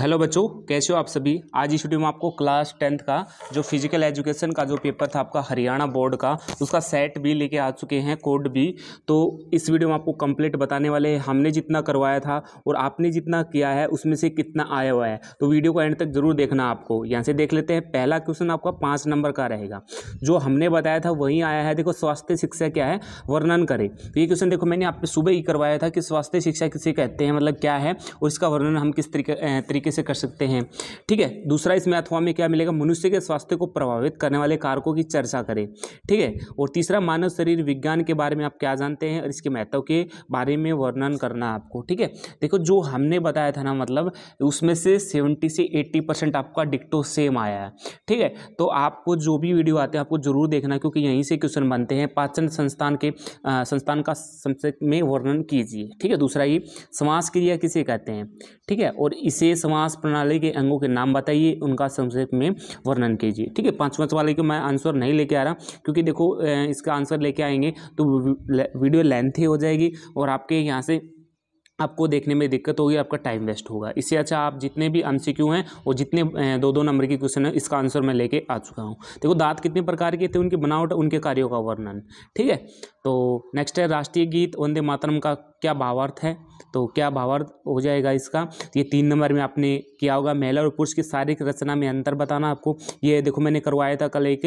hello बच्चों कैसे हो आप सभी आज इस वीडियो में आपको क्लास टेंथ का जो फिजिकल एजुकेशन का जो पेपर था आपका हरियाणा बोर्ड का उसका सेट भी लेके आ चुके हैं कोड भी तो इस वीडियो में आपको कंप्लीट बताने वाले हैं हमने जितना करवाया था और आपने जितना किया है उसमें से कितना आया हुआ है तो वीडियो को एंड तक जरूर देखना आपको यहाँ से देख लेते हैं पहला क्वेश्चन आपका पाँच नंबर का रहेगा जो हमने बताया था वहीं आया है देखो स्वास्थ्य शिक्षा क्या है वर्णन करें तो ये क्वेश्चन देखो मैंने आपने सुबह ही करवाया था कि स्वास्थ्य शिक्षा किसे कहते हैं मतलब क्या है और इसका वर्णन हम किस तरीके तरीके से कर सकते हैं ठीक है दूसरा इसमें अथवा में क्या मिलेगा मनुष्य के स्वास्थ्य को प्रभावित करने वाले कारकों की चर्चा करें ठीक है और तीसरा मानव शरीर विज्ञान के बारे में आप क्या जानते हैं और इसके महत्व के बारे में वर्णन करना आपको ठीक है देखो जो हमने बताया था ना मतलब उसमें से सेवेंटी से एट्टी परसेंट आपका डिक्टो सेम आया है ठीक है तो आपको जो भी वीडियो आते हैं आपको जरूर देखना क्योंकि यहीं से क्वेश्चन बनते हैं पाचन संस्थान के आ, संस्थान का संक्षेप में वर्णन कीजिए ठीक है दूसरा ये समाज क्रिया किसे कहते हैं ठीक है और इसे समाज श्वास प्रणाली के अंगों के नाम बताइए उनका संक्षेप में वर्णन कीजिए ठीक है पांच सवाल का मैं आंसर नहीं लेके आ रहा क्योंकि देखो इसका आंसर लेके आएंगे तो वीडियो लेंथी हो जाएगी और आपके यहाँ से आपको देखने में दिक्कत होगी आपका टाइम वेस्ट होगा इससे अच्छा आप जितने भी एम हैं और जितने दो दो नंबर के क्वेश्चन है इसका आंसर मैं लेके आ चुका हूँ देखो दांत कितने प्रकार के थे उनकी बनावट उनके कार्यों का वर्णन ठीक है तो नेक्स्ट है राष्ट्रीय गीत वंदे मातरम का क्या भावार्थ है तो क्या भावार्थ हो जाएगा इसका ये तीन नंबर में आपने किया होगा महिला और पुरुष की शारीरिक रचना में अंतर बताना आपको ये देखो मैंने करवाया था कल एक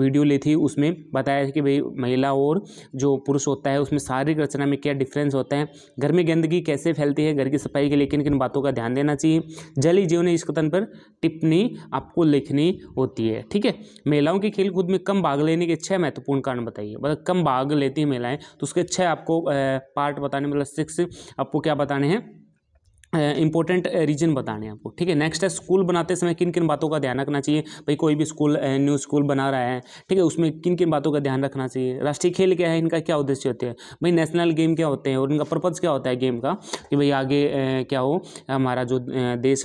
वीडियो ली थी उसमें बताया था कि भाई महिला और जो पुरुष होता है उसमें शारीरिक रचना में क्या डिफरेंस होता है घर में गंदगी कैसे फैलती है घर की सफाई के लिए किन किन बातों का ध्यान देना चाहिए जल जीवन इस कथन पर टिप्पणी आपको लिखनी होती है ठीक है महिलाओं के खेल कूद में कम भाग लेने के छः महत्वपूर्ण कारण बताइए मतलब कम भाग लेती हैं महिलाएं तो उसके छः आपको पार्ट बताने मतलब सिक्स आपको क्या बताने हैं इंपॉर्टेंट रीजन बताने हैं आपको ठीक है नेक्स्ट है स्कूल बनाते समय किन किन बातों का ध्यान रखना चाहिए भाई कोई भी स्कूल न्यू स्कूल बना रहा है ठीक है उसमें किन किन बातों का ध्यान रखना चाहिए राष्ट्रीय खेल क्या है इनका क्या उद्देश्य होते हैं भाई नेशनल गेम क्या होते हैं और इनका पर्पज़ क्या होता है गेम का कि भाई आगे क्या हो हमारा जो देश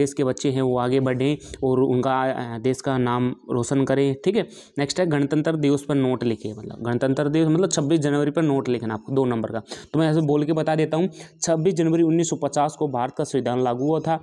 देश के बच्चे हैं वो आगे बढ़ें और उनका देश का नाम रोशन करें ठीक है नेक्स्ट है गणतंत्र दिवस पर नोट लिखे मतलब गणतंत्र दिवस मतलब छब्बीस जनवरी पर नोट लिखना आपको दो नंबर का तो मैं ऐसे बोल के बता देता हूँ छब्बीस जनवरी 1950 को भारत का संविधान लागू हुआ था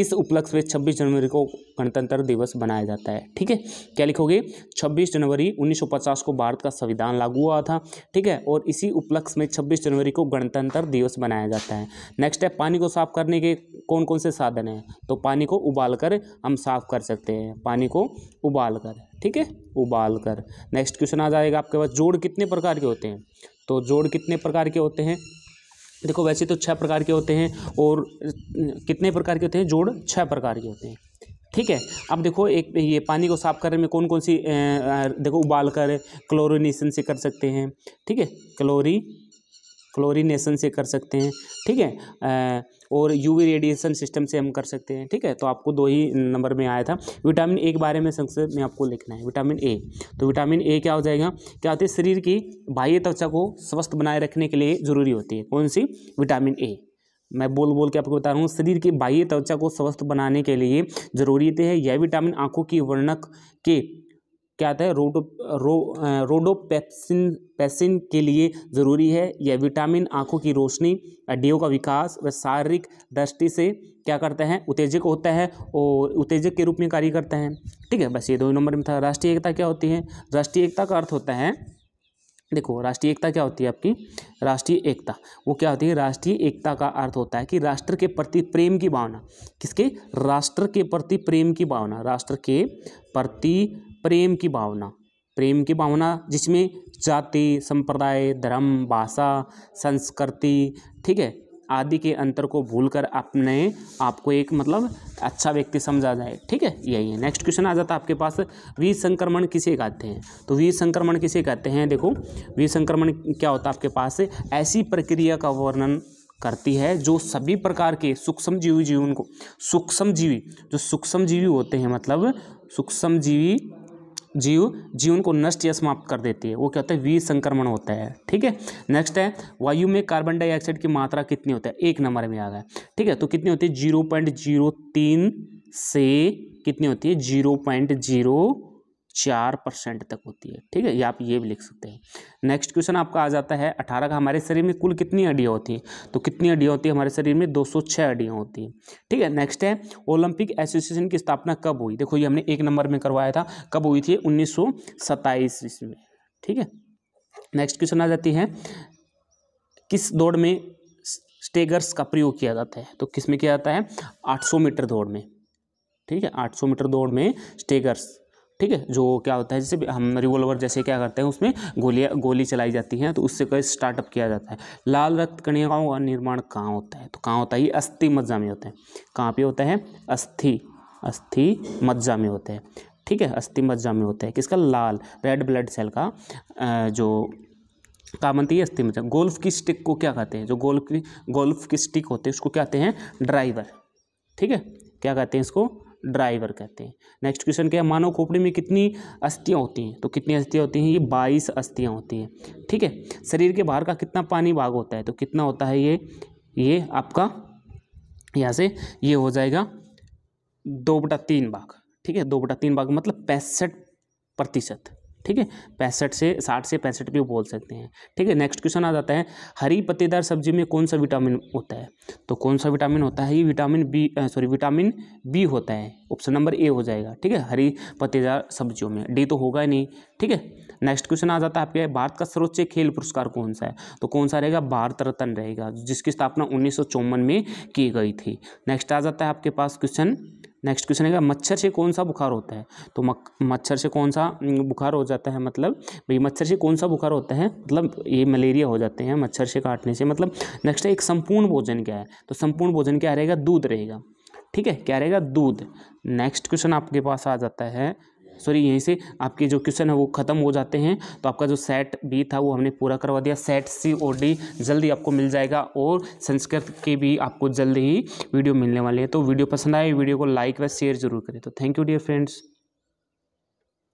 इस उपलक्ष्य में 26 जनवरी को गणतंत्र दिवस मनाया जाता है ठीक है क्या लिखोगे 26 जनवरी 1950 को भारत का संविधान लागू हुआ था ठीक है और इसी उपलक्ष में 26 जनवरी को गणतंत्र दिवस मनाया जाता है नेक्स्ट है पानी को साफ करने के कौन कौन से साधन हैं तो पानी को उबाल कर हम साफ कर सकते हैं पानी को उबाल कर ठीक है उबाल कर नेक्स्ट क्वेश्चन आ जाएगा आपके पास जोड़ कितने प्रकार के होते हैं तो जोड़ कितने प्रकार के होते हैं देखो वैसे तो छः प्रकार के होते हैं और कितने प्रकार के होते हैं जोड़ छः प्रकार के होते हैं ठीक है अब देखो एक ये पानी को साफ करने में कौन कौन सी देखो उबाल कर क्लोरिनेशन से कर सकते हैं ठीक है क्लोरी क्लोरीनेशन से कर सकते हैं ठीक है और यूवी रेडिएशन सिस्टम से हम कर सकते हैं ठीक है तो आपको दो ही नंबर में आया था विटामिन ए के बारे में संक्षेप में आपको लिखना है विटामिन ए तो विटामिन ए क्या हो जाएगा क्या होती है शरीर की बाह्य त्वचा को स्वस्थ बनाए रखने के लिए ज़रूरी होती है कौन सी विटामिन ए मैं बोल बोल के आपको बता रहा हूँ शरीर की बाह्य त्वचा को स्वस्थ बनाने के लिए जरूरी है यह विटामिन आंखों की वर्णक के क्या आता है रोडो रो रोडोपेप्सिन पैसिन के लिए ज़रूरी है यह विटामिन आंखों की रोशनी अड्डियों का विकास व शारीरिक दृष्टि से क्या करता है उत्तेजक होता है और उत्तेजक के रूप में कार्य करता है ठीक है बस ये दो नंबर में था राष्ट्रीय एकता क्या होती है राष्ट्रीय एकता का अर्थ होता है देखो राष्ट्रीय एकता क्या होती है आपकी राष्ट्रीय एकता वो क्या होती है राष्ट्रीय एकता का अर्थ होता है कि राष्ट्र के प्रति प्रेम की भावना किसके राष्ट्र के प्रति प्रेम की भावना राष्ट्र के प्रति प्रेम की भावना प्रेम की भावना जिसमें जाति संप्रदाय धर्म भाषा संस्कृति ठीक है आदि के अंतर को भूलकर अपने आप को एक मतलब अच्छा व्यक्ति समझा जाए ठीक है यही है नेक्स्ट क्वेश्चन आ जाता है आपके पास संक्रमण किसे कहते हैं तो संक्रमण किसे कहते हैं देखो संक्रमण क्या होता है आपके पास ऐसी प्रक्रिया का वर्णन करती है जो सभी प्रकार के सूक्ष्म जीवी जीवन को सूक्ष्म जीवी जो सूक्ष्म जीवी होते हैं मतलब सूक्ष्म जीवी जीव जीवन को नष्ट या समाप्त कर देती है वो क्या होता है वी संक्रमण होता है ठीक है नेक्स्ट है वायु में कार्बन डाइऑक्साइड की मात्रा कितनी होता है एक नंबर में आ गया ठीक है तो कितनी होती है जीरो पॉइंट जीरो तीन से कितनी होती है जीरो पॉइंट जीरो चार परसेंट तक होती है ठीक है ये आप ये भी लिख सकते हैं नेक्स्ट क्वेश्चन आपका आ जाता है अठारह का हमारे शरीर में कुल कितनी हड्डियाँ होती हैं तो कितनी हड्डियाँ होती है हमारे शरीर में दो सौ छः हड्डियाँ होती हैं ठीक है नेक्स्ट है ओलंपिक एसोसिएशन की स्थापना कब हुई देखो ये हमने एक नंबर में करवाया था कब हुई थी उन्नीस सौ सत्ताईस ईस्वी में ठीक है नेक्स्ट क्वेश्चन आ जाती है किस दौड़ में स्टेगर्स का प्रयोग किया जाता है तो किस में किया जाता है आठ मीटर दौड़ में ठीक है आठ मीटर दौड़ में स्टेगर्स ठीक है जो क्या होता है जैसे हम रिवॉल्वर जैसे क्या करते हैं उसमें गोलियाँ गोली चलाई जाती हैं तो उससे कई स्टार्टअप किया जाता है लाल रक्त कणिकाओं का निर्माण कहाँ होता है तो कहाँ होता है ये अस्थि मज्जा में होता है कहाँ पे होता है अस्थि अस्थि मज्जा में होता है ठीक है अस्थि मज्जा में होता है किसका लाल रेड ब्लड सेल का जो का बनती है अस्थि मज्जा गोल्फ की स्टिक को क्या कहते हैं जो गोल्फ की गोल्फ की स्टिक होते हैं उसको क्या कहते हैं ड्राइवर ठीक है क्या कहते हैं इसको ड्राइवर कहते हैं नेक्स्ट क्वेश्चन क्या है मानव खोपड़ी में कितनी अस्थियाँ होती हैं तो कितनी अस्थियाँ होती हैं ये बाईस अस्थियाँ होती हैं ठीक है शरीर के बाहर का कितना पानी भाग होता है तो कितना होता है ये ये आपका यहाँ से ये हो जाएगा दो बटा तीन भाग ठीक है दो बटा तीन भाग मतलब पैंसठ प्रतिशत ठीक है पैंसठ से साठ से पैंसठ भी बोल सकते हैं ठीक है नेक्स्ट क्वेश्चन आ जाता है हरी पत्तेदार सब्जी में कौन सा विटामिन होता है तो कौन सा विटामिन होता है ये vitamin B sorry vitamin B होता है ऑप्शन नंबर ए हो जाएगा ठीक है हरी पत्तेदार सब्जियों में डी तो होगा ही नहीं ठीक है नेक्स्ट क्वेश्चन आ जाता है आपके भारत का सर्वोच्च खेल पुरस्कार कौन सा है तो कौन सा रहेगा भारत रत्न रहेगा जिसकी स्थापना उन्नीस में की गई थी नेक्स्ट आ जाता है आपके पास क्वेश्चन नेक्स्ट क्वेश्चन है मच्छर से कौन सा बुखार होता है तो मच्छर से कौन सा बुखार हो जाता है मतलब भाई मच्छर से कौन सा बुखार होता है मतलब ये मलेरिया हो जाते हैं मच्छर से काटने से मतलब नेक्स्ट है एक संपूर्ण भोजन क्या है तो संपूर्ण भोजन क्या रहेगा दूध रहेगा ठीक है क्या रहेगा दूध नेक्स्ट क्वेश्चन आपके पास आ जाता है सॉरी यहीं से आपके जो क्वेश्चन है वो ख़त्म हो जाते हैं तो आपका जो सेट बी था वो हमने पूरा करवा दिया सेट सी और डी जल्दी आपको मिल जाएगा और संस्कृत के भी आपको जल्द ही वीडियो मिलने वाले हैं तो वीडियो पसंद आए वीडियो को लाइक व शेयर जरूर करें तो थैंक यू डियर फ्रेंड्स